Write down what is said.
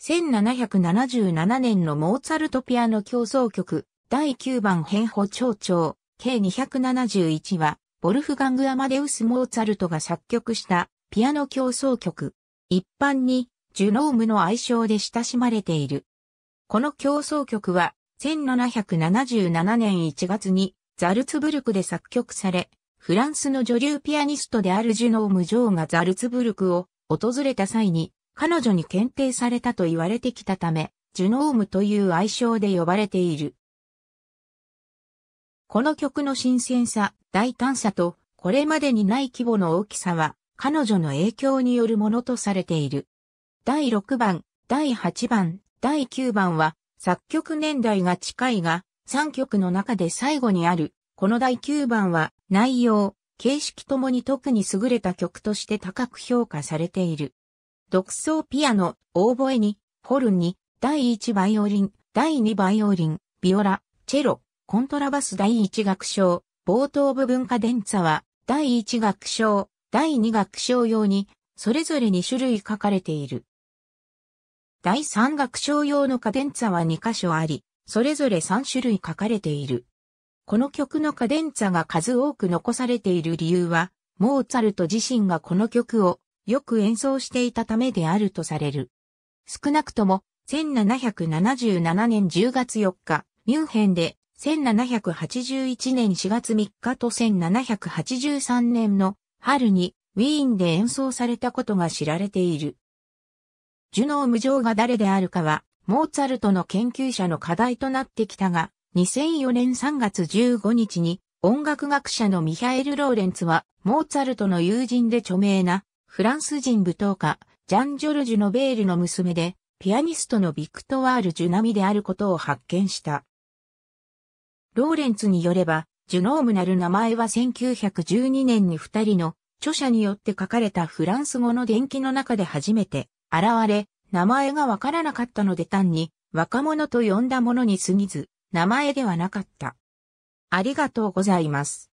1777年のモーツァルトピアノ競争曲、第9番変歩長調、計271は、ボルフガング・アマデウス・モーツァルトが作曲したピアノ競争曲。一般に、ジュノームの愛称で親しまれている。この競争曲は、1777年1月に、ザルツブルクで作曲され、フランスの女流ピアニストであるジュノーム・ジョーがザルツブルクを訪れた際に彼女に検定されたと言われてきたため、ジュノームという愛称で呼ばれている。この曲の新鮮さ、大胆さと、これまでにない規模の大きさは、彼女の影響によるものとされている。第6番、第8番、第9番は、作曲年代が近いが、3曲の中で最後にある、この第9番は、内容、形式ともに特に優れた曲として高く評価されている。独奏ピアノ、オーボエに、ホルンに、第1バイオリン、第2バイオリン、ビオラ、チェロ、コントラバス第1楽章、冒頭部分カデンツァは、第1楽章、第2楽章用に、それぞれ2種類書かれている。第3楽章用のカデンツァは2箇所あり、それぞれ3種類書かれている。この曲のカデンツァが数多く残されている理由は、モーツァルト自身がこの曲をよく演奏していたためであるとされる。少なくとも、1777年10月4日、ミュンヘンで、1781年4月3日と1783年の春にウィーンで演奏されたことが知られている。ジュノー無常が誰であるかは、モーツァルトの研究者の課題となってきたが、2004年3月15日に音楽学者のミハエル・ローレンツは、モーツァルトの友人で著名なフランス人舞踏家、ジャン・ジョルジュ・ノベールの娘で、ピアニストのビクトワール・ジュナミであることを発見した。ローレンツによれば、ジュノームなる名前は1912年に二人の著者によって書かれたフランス語の伝記の中で初めて現れ、名前がわからなかったので単に若者と呼んだものに過ぎず、名前ではなかった。ありがとうございます。